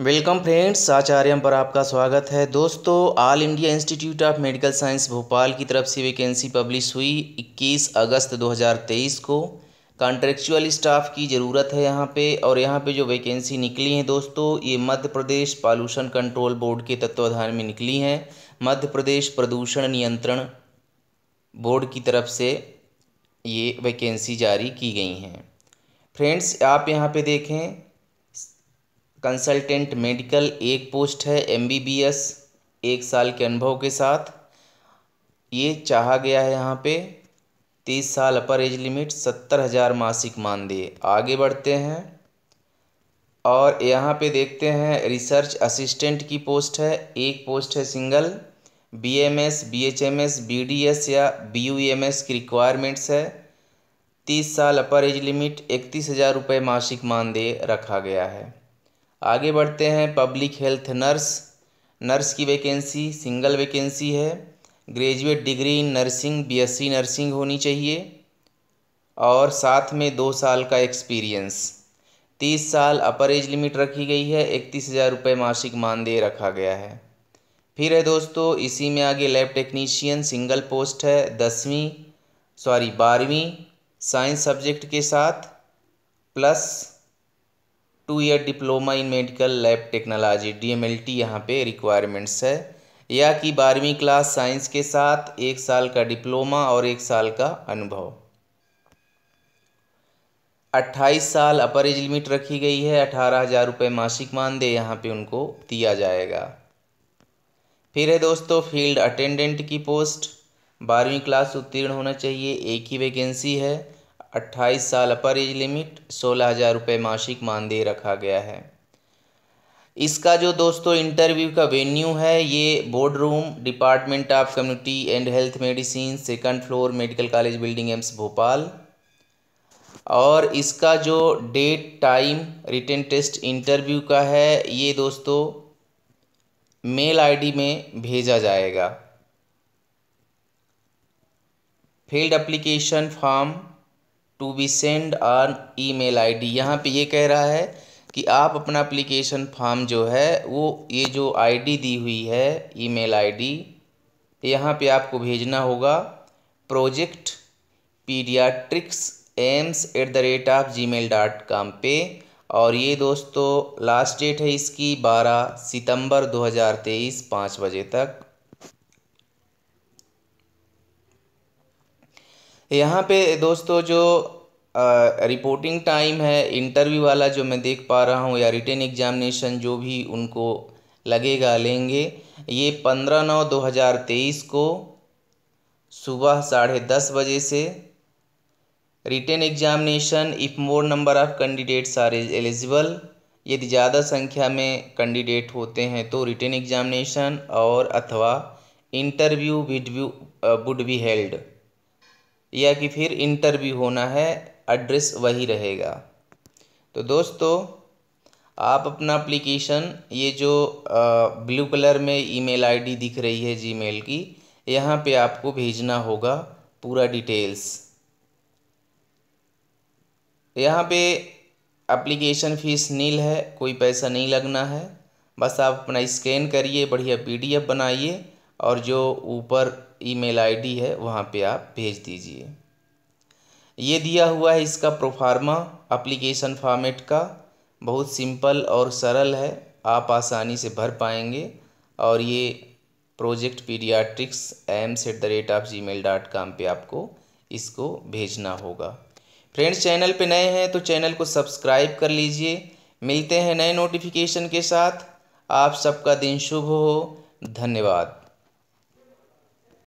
welcome friends आचार्यम पर आपका स्वागत है दोस्तों All India Institute of Medical Science Bhopal की तरफ से वैकेंसी पब्लिश हुई 21 अगस्त 2023 को कॉन्ट्रेक्चुअल स्टाफ की ज़रूरत है यहाँ पे और यहाँ पे जो वैकेंसी निकली हैं दोस्तों ये Madhya Pradesh pollution control board के तत्वाधान में निकली हैं मध्य प्रदेश प्रदूषण नियंत्रण बोर्ड की तरफ से ये वैकेंसी जारी की गई हैं फ्रेंड्स आप यहाँ पे देखें कंसल्टेंट मेडिकल एक पोस्ट है एमबीबीएस एक साल के अनुभव के साथ ये चाहा गया है यहाँ पे तीस साल अपर एज लिमिट सत्तर हज़ार मासिक मानदेय आगे बढ़ते हैं और यहाँ पे देखते हैं रिसर्च असिस्टेंट की पोस्ट है एक पोस्ट है single B M S B H M S B D S या बी यू एम एस की रिक्वायरमेंट्स है तीस साल अपर एज लिमिट इकतीस हज़ार रुपये मासिक मानदेय रखा गया है आगे बढ़ते हैं पब्लिक हेल्थ नर्स नर्स की वैकेंसी सिंगल वैकेंसी है graduate degree in nursing BSc nursing होनी चाहिए और साथ में दो साल का एक्सपीरियंस तीस साल अपर एज लिमिट रखी गई है इकतीस हज़ार रुपये मासिक मानदेय रखा गया है फिर है दोस्तों इसी में आगे लैब टेक्नीशियन सिंगल पोस्ट है दसवीं सॉरी बारहवीं साइंस सब्जेक्ट के साथ plus two year diploma in medical lab technology D M L T यहाँ पर रिक्वायरमेंट्स है या कि बारहवीं क्लास साइंस के साथ एक साल का डिप्लोमा और एक साल का अनुभव 28 साल अपर एज लिमिट रखी गई है अठारह हज़ार रुपये मासिक मानदेय यहाँ पे उनको दिया जाएगा फिर है दोस्तों फील्ड अटेंडेंट की पोस्ट बारहवीं क्लास उत्तीर्ण होना चाहिए एक ही वैकेंसी है अट्ठाईस साल अपर एज लिमिट सोलह हज़ार रुपये मासिक मानदेय रखा गया है इसका जो दोस्तों इंटरव्यू का वेन्यू है ये board room department of community and health medicine second floor medical college building AIIMS Bhopal और इसका जो date time written test interview का है ये दोस्तों मेल आईडी में भेजा जाएगा field application form to be send on e mail I D यहाँ पर ये कह रहा है कि आप अपना अप्लीकेशन फॉर्म जो है वो ये जो आई डी दी हुई है ई मेल आई डी यहाँ पर आपको भेजना होगा project paediatrics AIIMS at the rate of ji mail dot com पे और ये दोस्तों लास्ट डेट है इसकी बारह सितंबर दो हज़ार तेईस पाँच बजे तक यहाँ पे दोस्तों जो रिपोर्टिंग टाइम है इंटरव्यू वाला जो मैं देख पा रहा हूँ या रिटर्न एग्जामिनेशन जो भी उनको लगेगा लेंगे ये पंद्रह नौ दो हज़ार तेईस को सुबह साढ़े दस बजे से written examination if more number of candidates are eligible यदि ज़्यादा संख्या में कैंडिडेट होते हैं तो रिटर्न एग्जामिनेशन और अथवा interview with would be held या कि फिर इंटर भी होना है एड्रेस वही रहेगा तो दोस्तों आप अपना एप्लीकेशन ये जो ब्लू कलर में ईमेल आईडी दिख रही है जीमेल की यहाँ पे आपको भेजना होगा पूरा डिटेल्स यहाँ पे एप्लीकेशन फ़ीस नील है कोई पैसा नहीं लगना है बस आप अपना स्कैन करिए बढ़िया पीडीएफ बनाइए और जो ऊपर ईमेल आईडी है वहाँ पे आप भेज दीजिए ये दिया हुआ है इसका प्रोफार्मा अप्लीकेशन फॉर्मेट का बहुत सिंपल और सरल है आप आसानी से भर पाएंगे और ये project paediatrics AIIMS at the rate of ji mail dot com पर आपको इसको भेजना होगा फ्रेंड्स चैनल पे नए हैं तो चैनल को सब्सक्राइब कर लीजिए मिलते हैं नए नोटिफिकेशन के साथ आप सबका दिन शुभ हो धन्यवाद